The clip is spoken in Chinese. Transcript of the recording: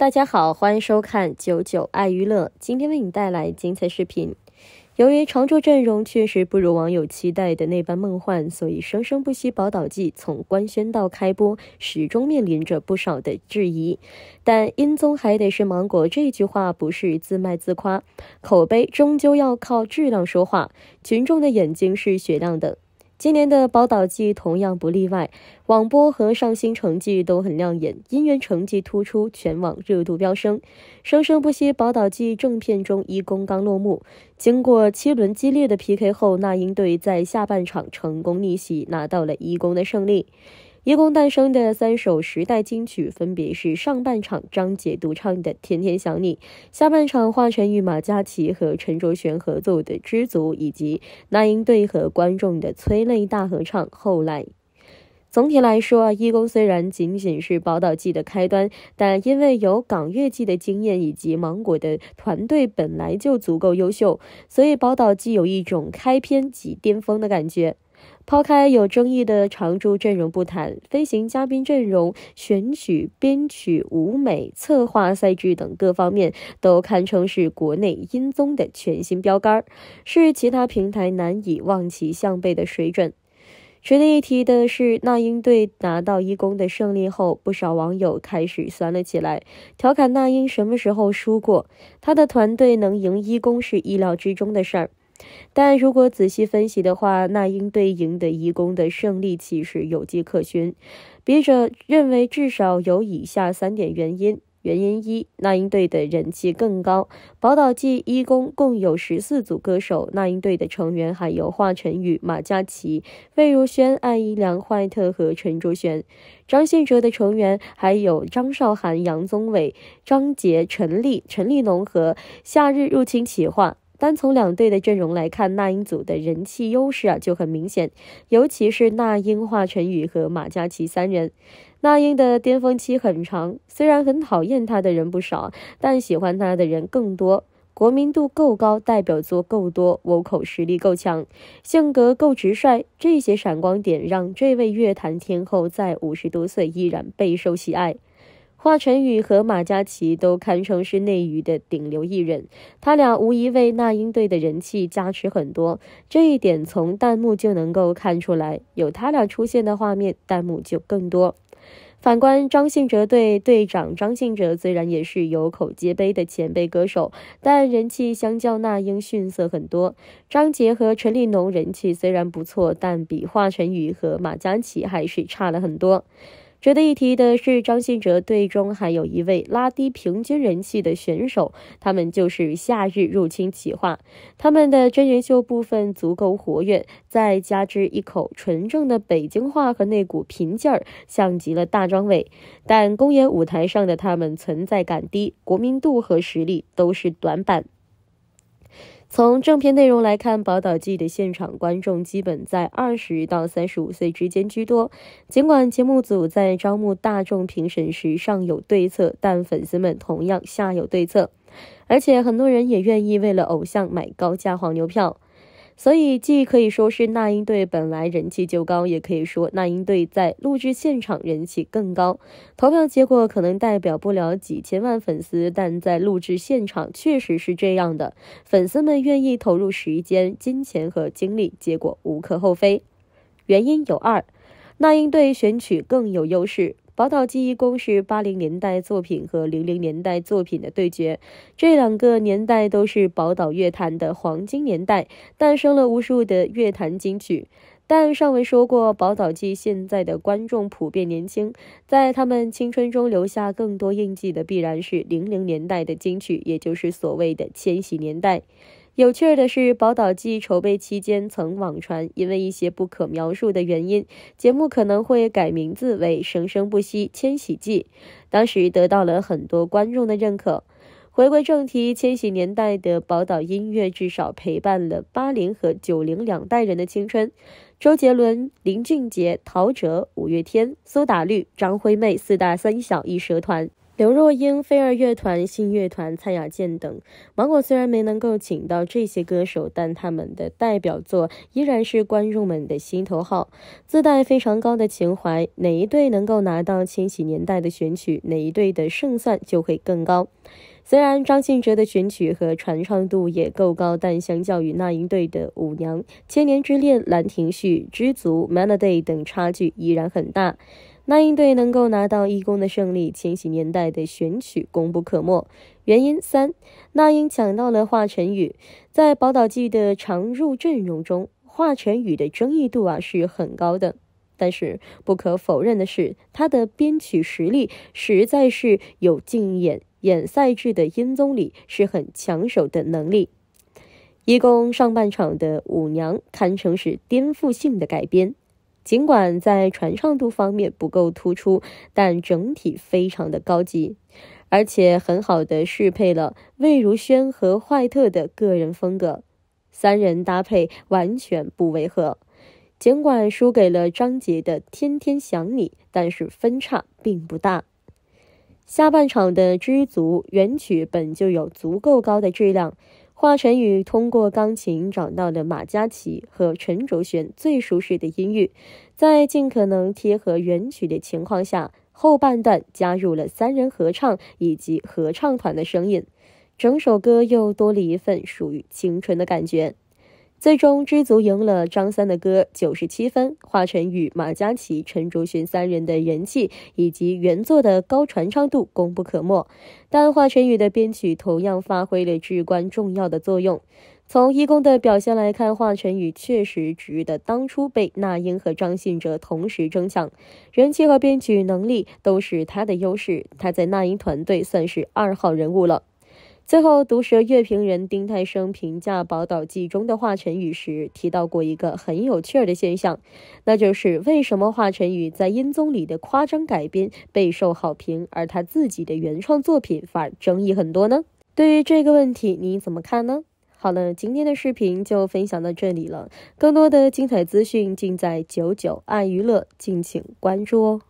大家好，欢迎收看九九爱娱乐，今天为你带来精彩视频。由于常驻阵容确实不如网友期待的那般梦幻，所以《生生不息宝岛季》从官宣到开播，始终面临着不少的质疑。但音综还得是芒果这句话不是自卖自夸，口碑终究要靠质量说话，群众的眼睛是雪亮的。今年的《宝岛季》同样不例外，网播和上星成绩都很亮眼，因缘成绩突出，全网热度飙升。生生不息《宝岛季》正片中，一公刚落幕，经过七轮激烈的 PK 后，那英队在下半场成功逆袭，拿到了一公的胜利。一公诞生的三首时代金曲，分别是上半场张杰独唱的《天天想你》，下半场华晨宇、马嘉祺和陈卓璇合作的《知足》，以及那英队和观众的催泪大合唱《后来》。总体来说啊，叶公虽然仅仅是宝岛季的开端，但因为有港乐季的经验，以及芒果的团队本来就足够优秀，所以宝岛季有一种开篇即巅峰的感觉。抛开有争议的常驻阵容不谈，飞行嘉宾阵容、选曲、编曲、舞美、策划、赛制等各方面都堪称是国内音综的全新标杆儿，是其他平台难以望其项背的水准。值得一提的是，那英队拿到一公的胜利后，不少网友开始酸了起来，调侃那英什么时候输过？她的团队能赢一公是意料之中的事儿。但如果仔细分析的话，那英队赢得《一公》的胜利其实有迹可循。笔者认为，至少有以下三点原因：原因一，那英队的人气更高。《宝岛季一公》共有十四组歌手，那英队的成员还有华晨宇、马嘉祺、魏如萱、艾怡良、怀特和陈卓璇、张信哲的成员还有张韶涵、杨宗纬、张杰、陈立、陈立农和夏日入侵企划。单从两队的阵容来看，那英组的人气优势啊就很明显，尤其是那英、华晨宇和马嘉祺三人。那英的巅峰期很长，虽然很讨厌他的人不少，但喜欢他的人更多。国民度够高，代表作够多，vocal 实力够强，性格够直率，这些闪光点让这位乐坛天后在五十多岁依然备受喜爱。华晨宇和马嘉祺都堪称是内娱的顶流艺人，他俩无疑为那英队的人气加持很多。这一点从弹幕就能够看出来，有他俩出现的画面，弹幕就更多。反观张信哲队队长张信哲，虽然也是有口皆碑的前辈歌手，但人气相较那英逊色很多。张杰和陈立农人气虽然不错，但比华晨宇和马嘉祺还是差了很多。值得一提的是，张信哲队中还有一位拉低平均人气的选手，他们就是夏日入侵企划。他们的真人秀部分足够活跃，再加之一口纯正的北京话和那股平劲儿，像极了大张伟。但公演舞台上的他们存在感低，国民度和实力都是短板。从正片内容来看，《宝岛记》的现场观众基本在二十到三十五岁之间居多。尽管节目组在招募大众评审时上有对策，但粉丝们同样下有对策，而且很多人也愿意为了偶像买高价黄牛票。所以，既可以说是那英队本来人气就高，也可以说那英队在录制现场人气更高。投票结果可能代表不了几千万粉丝，但在录制现场确实是这样的。粉丝们愿意投入时间、金钱和精力，结果无可厚非。原因有二：那英队选曲更有优势。宝岛记忆宫是八零年代作品和零零年代作品的对决，这两个年代都是宝岛乐坛的黄金年代，诞生了无数的乐坛金曲。但尚未说过，宝岛记现在的观众普遍年轻，在他们青春中留下更多印记的必然是零零年代的金曲，也就是所谓的千禧年代。有趣儿的是，《宝岛季》筹备期间曾网传，因为一些不可描述的原因，节目可能会改名字为《生生不息千禧记》，当时得到了很多观众的认可。回归正题，千禧年代的宝岛音乐至少陪伴了八零和九零两代人的青春，周杰伦、林俊杰、陶喆、五月天、苏打绿、张惠妹四大三小一蛇团。刘若英、飞儿乐团、新乐团、蔡雅健等。芒果虽然没能够请到这些歌手，但他们的代表作依然是观众们的心头好，自带非常高的情怀。哪一队能够拿到千禧年代的选曲，哪一队的胜算就会更高。虽然张信哲的选曲和传唱度也够高，但相较于那英队的《舞娘》《千年之恋》《兰亭序》《知足》《m a n o d y 等，差距依然很大。那英队能够拿到一公的胜利，千禧年代的选曲功不可没。原因三，那英抢到了华晨宇。在《宝岛记》的常入阵容中，华晨宇的争议度啊是很高的。但是不可否认的是，他的编曲实力实在是有进演演赛制的音综里是很抢手的能力。一工上半场的舞娘堪称是颠覆性的改编。尽管在传唱度方面不够突出，但整体非常的高级，而且很好的适配了魏如萱和怀特的个人风格，三人搭配完全不违和。尽管输给了张杰的《天天想你》，但是分差并不大。下半场的《知足》原曲本就有足够高的质量。华晨宇通过钢琴找到了马嘉祺和陈卓璇最舒适的音域，在尽可能贴合原曲的情况下，后半段加入了三人合唱以及合唱团的声音，整首歌又多了一份属于青春的感觉。最终知足赢了张三的歌九十七分，华晨宇、马嘉祺、陈卓璇三人的人气以及原作的高传唱度功不可没，但华晨宇的编曲同样发挥了至关重要的作用。从一公的表现来看，华晨宇确实值得当初被那英和张信哲同时争抢，人气和编曲能力都是他的优势，他在那英团队算是二号人物了。最后，毒舌乐评人丁太生评价《宝岛记》中的华晨宇时，提到过一个很有趣的现象，那就是为什么华晨宇在《音综》里的夸张改编备受好评，而他自己的原创作品反而争议很多呢？对于这个问题，你怎么看呢？好了，今天的视频就分享到这里了，更多的精彩资讯尽在九九爱娱乐，敬请关注哦。